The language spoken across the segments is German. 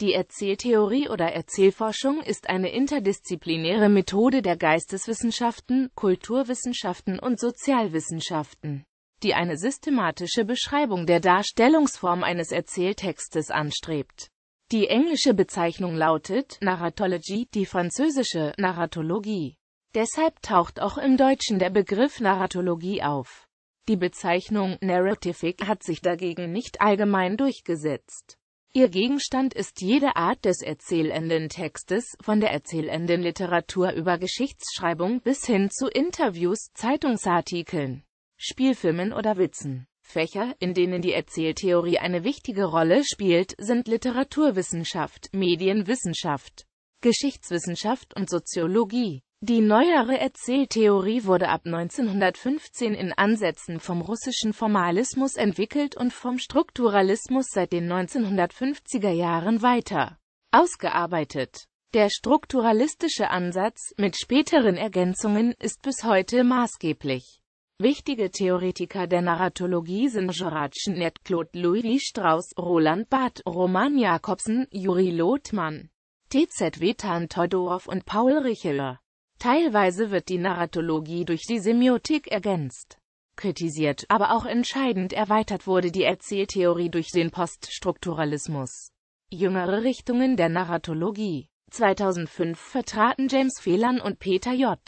Die Erzähltheorie oder Erzählforschung ist eine interdisziplinäre Methode der Geisteswissenschaften, Kulturwissenschaften und Sozialwissenschaften, die eine systematische Beschreibung der Darstellungsform eines Erzähltextes anstrebt. Die englische Bezeichnung lautet Narratology, die französische Narratologie. Deshalb taucht auch im Deutschen der Begriff Narratologie auf. Die Bezeichnung Narratific hat sich dagegen nicht allgemein durchgesetzt. Ihr Gegenstand ist jede Art des erzählenden Textes, von der erzählenden Literatur über Geschichtsschreibung bis hin zu Interviews, Zeitungsartikeln, Spielfilmen oder Witzen. Fächer, in denen die Erzähltheorie eine wichtige Rolle spielt, sind Literaturwissenschaft, Medienwissenschaft, Geschichtswissenschaft und Soziologie. Die neuere Erzähltheorie wurde ab 1915 in Ansätzen vom russischen Formalismus entwickelt und vom Strukturalismus seit den 1950er Jahren weiter ausgearbeitet. Der strukturalistische Ansatz, mit späteren Ergänzungen, ist bis heute maßgeblich. Wichtige Theoretiker der Narratologie sind Gerard Schnett, Claude Louis Strauss, Roland Barth, Roman Jakobsen, Juri Lothmann, TZW Tan Todorov und Paul Richeler. Teilweise wird die Narratologie durch die Semiotik ergänzt, kritisiert, aber auch entscheidend erweitert wurde die Erzähltheorie durch den Poststrukturalismus. Jüngere Richtungen der Narratologie 2005 vertraten James Phelan und Peter J.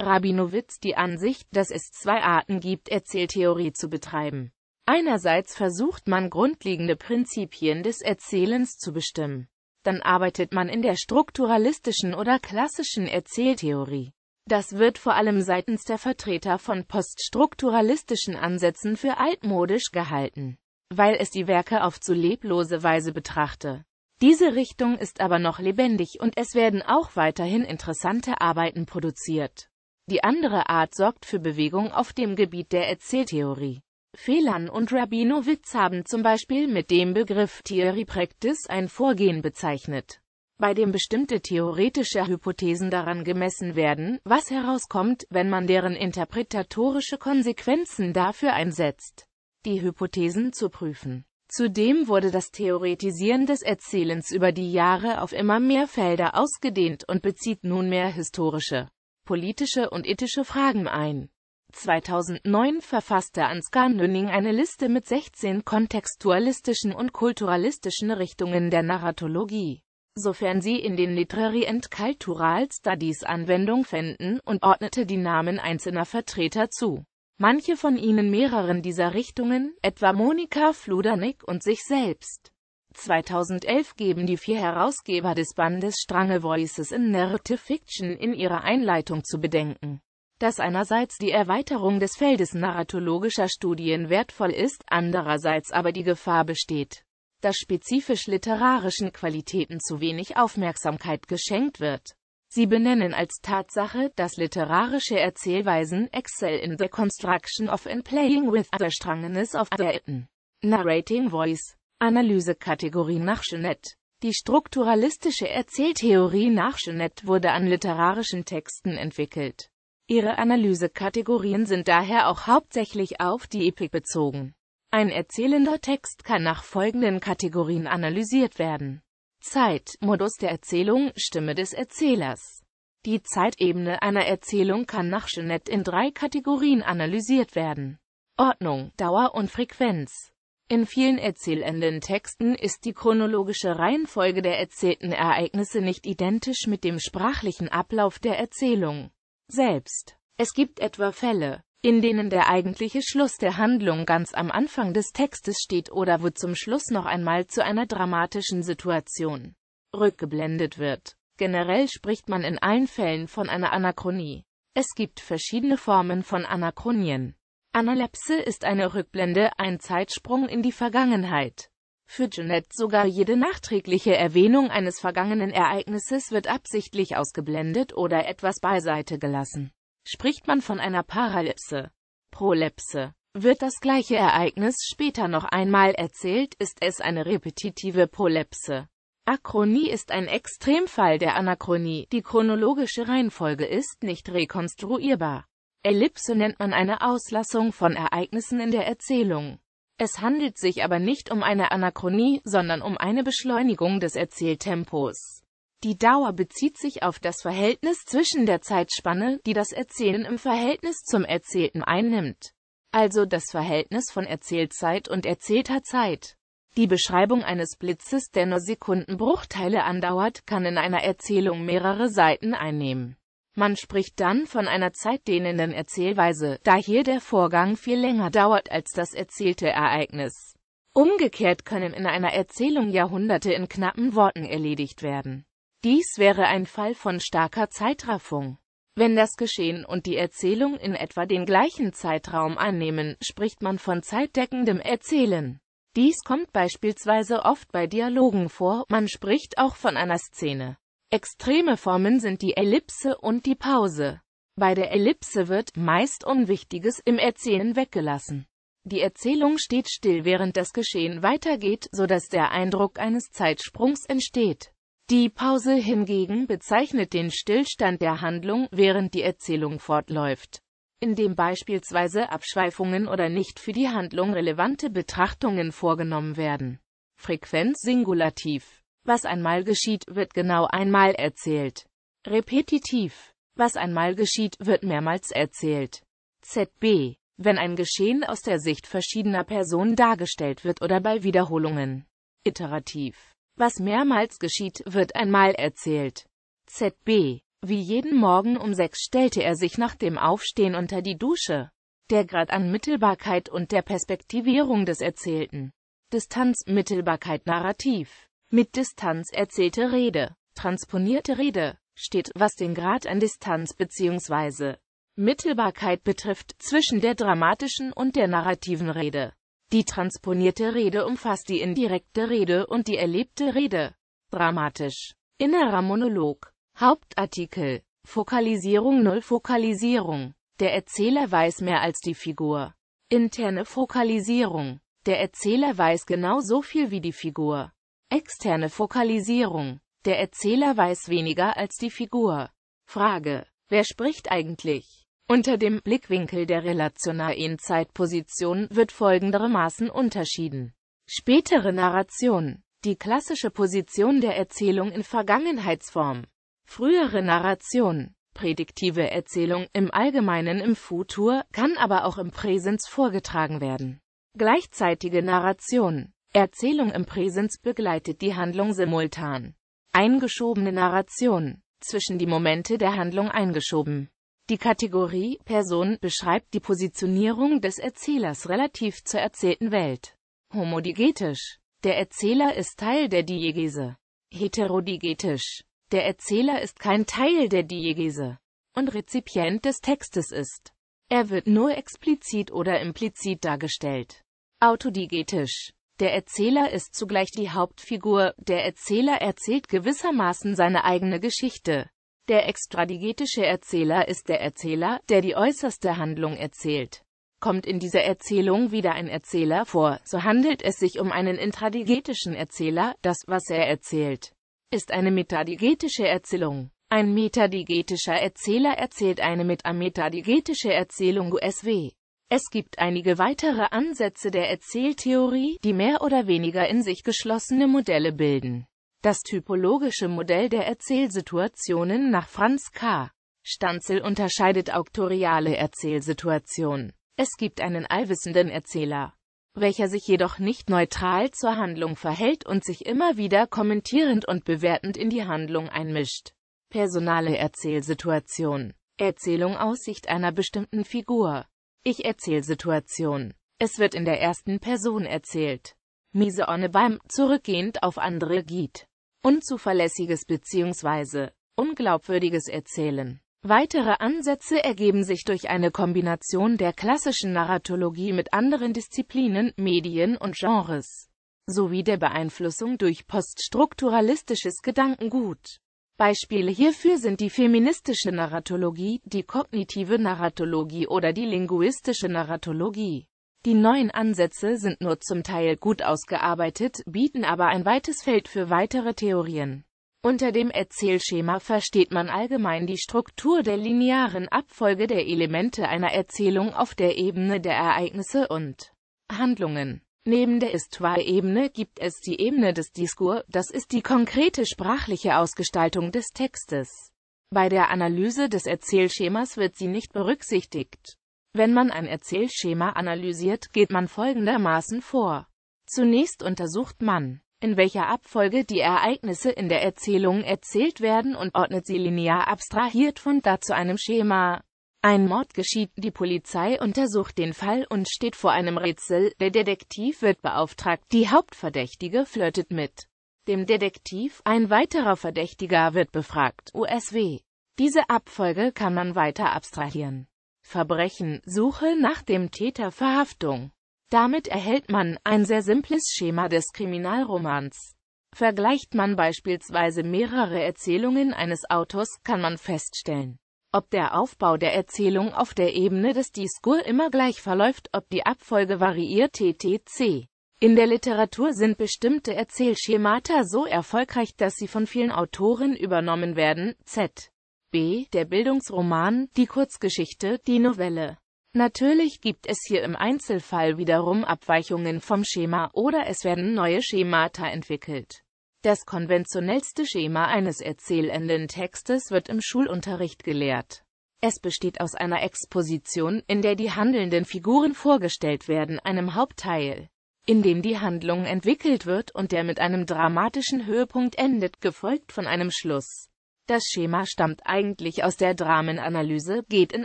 Rabinowitz die Ansicht, dass es zwei Arten gibt, Erzähltheorie zu betreiben. Einerseits versucht man grundlegende Prinzipien des Erzählens zu bestimmen dann arbeitet man in der strukturalistischen oder klassischen Erzähltheorie. Das wird vor allem seitens der Vertreter von poststrukturalistischen Ansätzen für altmodisch gehalten, weil es die Werke auf zu leblose Weise betrachte. Diese Richtung ist aber noch lebendig und es werden auch weiterhin interessante Arbeiten produziert. Die andere Art sorgt für Bewegung auf dem Gebiet der Erzähltheorie. Fehlern und Rabinowitz haben zum Beispiel mit dem Begriff Theory Practice ein Vorgehen bezeichnet, bei dem bestimmte theoretische Hypothesen daran gemessen werden, was herauskommt, wenn man deren interpretatorische Konsequenzen dafür einsetzt, die Hypothesen zu prüfen. Zudem wurde das Theoretisieren des Erzählens über die Jahre auf immer mehr Felder ausgedehnt und bezieht nunmehr historische, politische und ethische Fragen ein. 2009 verfasste Ansgar Nünning eine Liste mit 16 kontextualistischen und kulturalistischen Richtungen der Narratologie. Sofern sie in den Literary and Cultural Studies Anwendung fänden, und ordnete die Namen einzelner Vertreter zu. Manche von ihnen mehreren dieser Richtungen, etwa Monika Fludernick und sich selbst. 2011 geben die vier Herausgeber des Bandes Strange Voices in Narrative Fiction in ihrer Einleitung zu bedenken dass einerseits die Erweiterung des Feldes narratologischer Studien wertvoll ist, andererseits aber die Gefahr besteht, dass spezifisch literarischen Qualitäten zu wenig Aufmerksamkeit geschenkt wird. Sie benennen als Tatsache, dass literarische Erzählweisen excel in the construction of and playing with the strangeness of the written, narrating voice, Analysekategorie nach Jeanette. Die strukturalistische Erzähltheorie nach Jeanette wurde an literarischen Texten entwickelt. Ihre Analysekategorien sind daher auch hauptsächlich auf die Epik bezogen. Ein erzählender Text kann nach folgenden Kategorien analysiert werden. Zeit, Modus der Erzählung, Stimme des Erzählers. Die Zeitebene einer Erzählung kann nach Jeanette in drei Kategorien analysiert werden. Ordnung, Dauer und Frequenz. In vielen erzählenden Texten ist die chronologische Reihenfolge der erzählten Ereignisse nicht identisch mit dem sprachlichen Ablauf der Erzählung selbst. Es gibt etwa Fälle, in denen der eigentliche Schluss der Handlung ganz am Anfang des Textes steht oder wo zum Schluss noch einmal zu einer dramatischen Situation rückgeblendet wird. Generell spricht man in allen Fällen von einer Anachronie. Es gibt verschiedene Formen von Anachronien. Analepse ist eine Rückblende, ein Zeitsprung in die Vergangenheit. Für Jeanette sogar jede nachträgliche Erwähnung eines vergangenen Ereignisses wird absichtlich ausgeblendet oder etwas beiseite gelassen. Spricht man von einer Paralypse, Prolepse, wird das gleiche Ereignis später noch einmal erzählt, ist es eine repetitive Prolepse. Akronie ist ein Extremfall der Anachronie, die chronologische Reihenfolge ist nicht rekonstruierbar. Ellipse nennt man eine Auslassung von Ereignissen in der Erzählung. Es handelt sich aber nicht um eine Anachronie, sondern um eine Beschleunigung des Erzähltempos. Die Dauer bezieht sich auf das Verhältnis zwischen der Zeitspanne, die das Erzählen im Verhältnis zum Erzählten einnimmt, also das Verhältnis von Erzählzeit und erzählter Zeit. Die Beschreibung eines Blitzes, der nur Sekundenbruchteile andauert, kann in einer Erzählung mehrere Seiten einnehmen. Man spricht dann von einer zeitdehnenden Erzählweise, da hier der Vorgang viel länger dauert als das erzählte Ereignis. Umgekehrt können in einer Erzählung Jahrhunderte in knappen Worten erledigt werden. Dies wäre ein Fall von starker Zeitraffung. Wenn das Geschehen und die Erzählung in etwa den gleichen Zeitraum annehmen, spricht man von zeitdeckendem Erzählen. Dies kommt beispielsweise oft bei Dialogen vor, man spricht auch von einer Szene. Extreme Formen sind die Ellipse und die Pause. Bei der Ellipse wird meist Unwichtiges im Erzählen weggelassen. Die Erzählung steht still, während das Geschehen weitergeht, sodass der Eindruck eines Zeitsprungs entsteht. Die Pause hingegen bezeichnet den Stillstand der Handlung, während die Erzählung fortläuft, indem beispielsweise Abschweifungen oder nicht für die Handlung relevante Betrachtungen vorgenommen werden. Frequenz Singulativ was einmal geschieht, wird genau einmal erzählt. Repetitiv. Was einmal geschieht, wird mehrmals erzählt. ZB. Wenn ein Geschehen aus der Sicht verschiedener Personen dargestellt wird oder bei Wiederholungen. Iterativ. Was mehrmals geschieht, wird einmal erzählt. ZB. Wie jeden Morgen um sechs stellte er sich nach dem Aufstehen unter die Dusche. Der Grad an Mittelbarkeit und der Perspektivierung des Erzählten. Distanz, Mittelbarkeit, Narrativ. Mit Distanz erzählte Rede, transponierte Rede, steht, was den Grad an Distanz bzw. Mittelbarkeit betrifft, zwischen der dramatischen und der narrativen Rede. Die transponierte Rede umfasst die indirekte Rede und die erlebte Rede. Dramatisch. Innerer Monolog. Hauptartikel. Fokalisierung Null Fokalisierung. Der Erzähler weiß mehr als die Figur. Interne Fokalisierung. Der Erzähler weiß genau so viel wie die Figur. Externe Fokalisierung. Der Erzähler weiß weniger als die Figur. Frage. Wer spricht eigentlich? Unter dem Blickwinkel der relationalen Zeitposition wird folgendermaßen unterschieden. Spätere Narration. Die klassische Position der Erzählung in Vergangenheitsform. Frühere Narration. Prädiktive Erzählung im Allgemeinen im Futur, kann aber auch im Präsens vorgetragen werden. Gleichzeitige Narration. Erzählung im Präsens begleitet die Handlung simultan. Eingeschobene Narration. Zwischen die Momente der Handlung eingeschoben. Die Kategorie Person beschreibt die Positionierung des Erzählers relativ zur erzählten Welt. Homodigetisch. Der Erzähler ist Teil der Diegese. Heterodigetisch. Der Erzähler ist kein Teil der Diegese und Rezipient des Textes ist. Er wird nur explizit oder implizit dargestellt. Autodigetisch. Der Erzähler ist zugleich die Hauptfigur, der Erzähler erzählt gewissermaßen seine eigene Geschichte. Der extradigetische Erzähler ist der Erzähler, der die äußerste Handlung erzählt. Kommt in dieser Erzählung wieder ein Erzähler vor, so handelt es sich um einen intradigetischen Erzähler, das, was er erzählt, ist eine metadigetische Erzählung. Ein metadigetischer Erzähler erzählt eine metametadigetische Erzählung USW. Es gibt einige weitere Ansätze der Erzähltheorie, die mehr oder weniger in sich geschlossene Modelle bilden. Das typologische Modell der Erzählsituationen nach Franz K. Stanzel unterscheidet auktoriale Erzählsituationen. Es gibt einen allwissenden Erzähler, welcher sich jedoch nicht neutral zur Handlung verhält und sich immer wieder kommentierend und bewertend in die Handlung einmischt. Personale Erzählsituation Erzählung aus Sicht einer bestimmten Figur ich erzähl Situation. Es wird in der ersten Person erzählt. Miese onne beim, zurückgehend auf andere geht. Unzuverlässiges bzw. unglaubwürdiges Erzählen. Weitere Ansätze ergeben sich durch eine Kombination der klassischen Narratologie mit anderen Disziplinen, Medien und Genres sowie der Beeinflussung durch poststrukturalistisches Gedankengut. Beispiele hierfür sind die feministische Narratologie, die kognitive Narratologie oder die linguistische Narratologie. Die neuen Ansätze sind nur zum Teil gut ausgearbeitet, bieten aber ein weites Feld für weitere Theorien. Unter dem Erzählschema versteht man allgemein die Struktur der linearen Abfolge der Elemente einer Erzählung auf der Ebene der Ereignisse und Handlungen. Neben der ist Istwa-Ebene gibt es die Ebene des Diskur, das ist die konkrete sprachliche Ausgestaltung des Textes. Bei der Analyse des Erzählschemas wird sie nicht berücksichtigt. Wenn man ein Erzählschema analysiert, geht man folgendermaßen vor. Zunächst untersucht man, in welcher Abfolge die Ereignisse in der Erzählung erzählt werden und ordnet sie linear abstrahiert von da zu einem Schema. Ein Mord geschieht, die Polizei untersucht den Fall und steht vor einem Rätsel, der Detektiv wird beauftragt, die Hauptverdächtige flirtet mit dem Detektiv, ein weiterer Verdächtiger wird befragt, USW. Diese Abfolge kann man weiter abstrahieren. Verbrechen, Suche nach dem Täter, Verhaftung. Damit erhält man ein sehr simples Schema des Kriminalromans. Vergleicht man beispielsweise mehrere Erzählungen eines Autors, kann man feststellen, ob der Aufbau der Erzählung auf der Ebene des Diskur immer gleich verläuft, ob die Abfolge variiert etc. In der Literatur sind bestimmte Erzählschemata so erfolgreich, dass sie von vielen Autoren übernommen werden, z. B. der Bildungsroman, die Kurzgeschichte, die Novelle. Natürlich gibt es hier im Einzelfall wiederum Abweichungen vom Schema oder es werden neue Schemata entwickelt. Das konventionellste Schema eines erzählenden Textes wird im Schulunterricht gelehrt. Es besteht aus einer Exposition, in der die handelnden Figuren vorgestellt werden, einem Hauptteil, in dem die Handlung entwickelt wird und der mit einem dramatischen Höhepunkt endet, gefolgt von einem Schluss. Das Schema stammt eigentlich aus der Dramenanalyse, geht in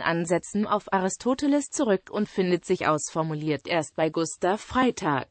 Ansätzen auf Aristoteles zurück und findet sich ausformuliert erst bei Gustav Freitag.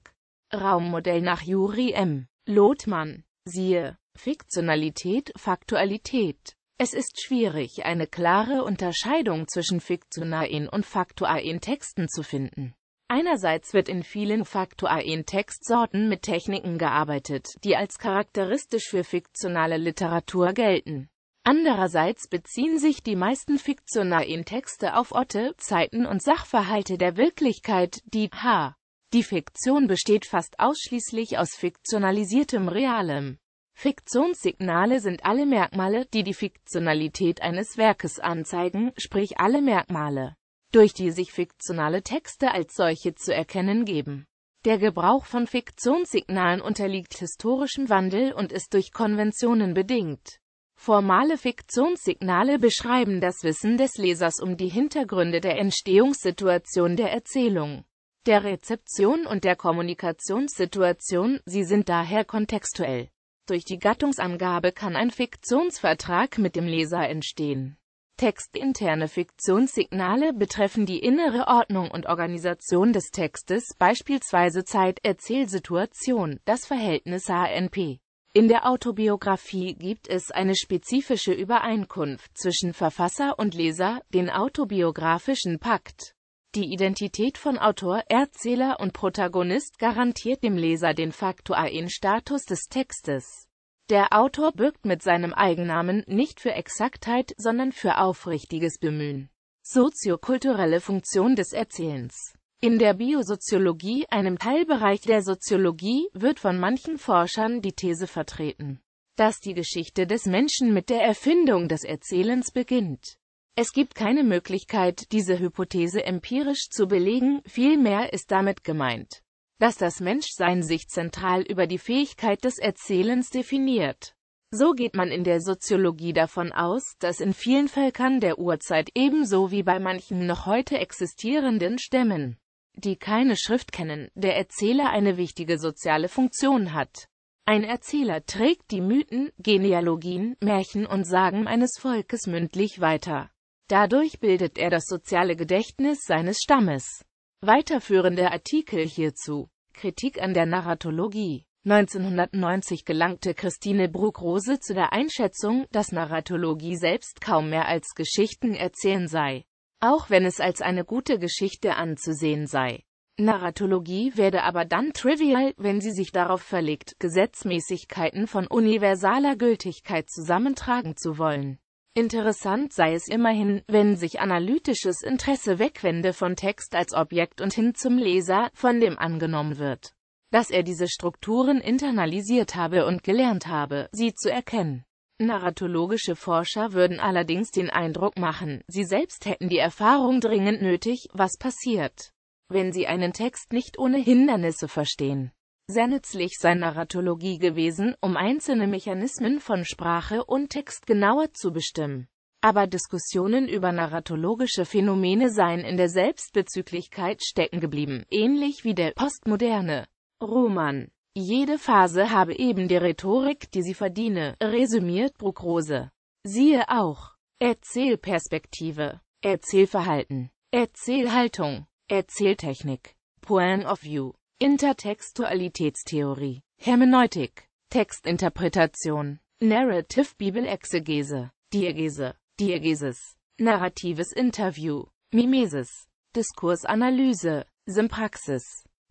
Raummodell nach Juri M. Lothmann Siehe Fiktionalität, Faktualität. Es ist schwierig, eine klare Unterscheidung zwischen fiktionalen und faktualen Texten zu finden. Einerseits wird in vielen faktualen Textsorten mit Techniken gearbeitet, die als charakteristisch für fiktionale Literatur gelten. Andererseits beziehen sich die meisten fiktionalen Texte auf Orte, Zeiten und Sachverhalte der Wirklichkeit, die h. Die Fiktion besteht fast ausschließlich aus fiktionalisiertem Realem. Fiktionssignale sind alle Merkmale, die die Fiktionalität eines Werkes anzeigen, sprich alle Merkmale, durch die sich fiktionale Texte als solche zu erkennen geben. Der Gebrauch von Fiktionssignalen unterliegt historischem Wandel und ist durch Konventionen bedingt. Formale Fiktionssignale beschreiben das Wissen des Lesers um die Hintergründe der Entstehungssituation der Erzählung der Rezeption und der Kommunikationssituation, sie sind daher kontextuell. Durch die Gattungsangabe kann ein Fiktionsvertrag mit dem Leser entstehen. Textinterne Fiktionssignale betreffen die innere Ordnung und Organisation des Textes, beispielsweise Zeit, Erzählsituation, das Verhältnis HNP. In der Autobiografie gibt es eine spezifische Übereinkunft zwischen Verfasser und Leser, den autobiografischen Pakt. Die Identität von Autor, Erzähler und Protagonist garantiert dem Leser den faktualen Status des Textes. Der Autor birgt mit seinem Eigennamen nicht für Exaktheit, sondern für aufrichtiges Bemühen. Soziokulturelle Funktion des Erzählens In der Biosoziologie, einem Teilbereich der Soziologie, wird von manchen Forschern die These vertreten, dass die Geschichte des Menschen mit der Erfindung des Erzählens beginnt. Es gibt keine Möglichkeit, diese Hypothese empirisch zu belegen, vielmehr ist damit gemeint, dass das Menschsein sich zentral über die Fähigkeit des Erzählens definiert. So geht man in der Soziologie davon aus, dass in vielen Völkern der Urzeit ebenso wie bei manchen noch heute existierenden Stämmen, die keine Schrift kennen, der Erzähler eine wichtige soziale Funktion hat. Ein Erzähler trägt die Mythen, Genealogien, Märchen und Sagen eines Volkes mündlich weiter. Dadurch bildet er das soziale Gedächtnis seines Stammes. Weiterführende Artikel hierzu Kritik an der Narratologie 1990 gelangte Christine Bruck-Rose zu der Einschätzung, dass Narratologie selbst kaum mehr als Geschichten erzählen sei, auch wenn es als eine gute Geschichte anzusehen sei. Narratologie werde aber dann trivial, wenn sie sich darauf verlegt, Gesetzmäßigkeiten von universaler Gültigkeit zusammentragen zu wollen. Interessant sei es immerhin, wenn sich analytisches Interesse wegwende von Text als Objekt und hin zum Leser, von dem angenommen wird, dass er diese Strukturen internalisiert habe und gelernt habe, sie zu erkennen. Narratologische Forscher würden allerdings den Eindruck machen, sie selbst hätten die Erfahrung dringend nötig, was passiert, wenn sie einen Text nicht ohne Hindernisse verstehen sehr nützlich sei Narratologie gewesen, um einzelne Mechanismen von Sprache und Text genauer zu bestimmen. Aber Diskussionen über narratologische Phänomene seien in der Selbstbezüglichkeit stecken geblieben, ähnlich wie der postmoderne Roman. Jede Phase habe eben die Rhetorik, die sie verdiene, resümiert Bruckrose. Siehe auch Erzählperspektive, Erzählverhalten, Erzählhaltung, Erzähltechnik, Point of View, Intertextualitätstheorie, Hermeneutik, Textinterpretation, Narrative Bibelexegese, Diegese, Diegesis, narratives Interview, Mimesis, Diskursanalyse, Sympraxis,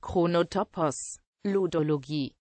Chronotopos, Ludologie,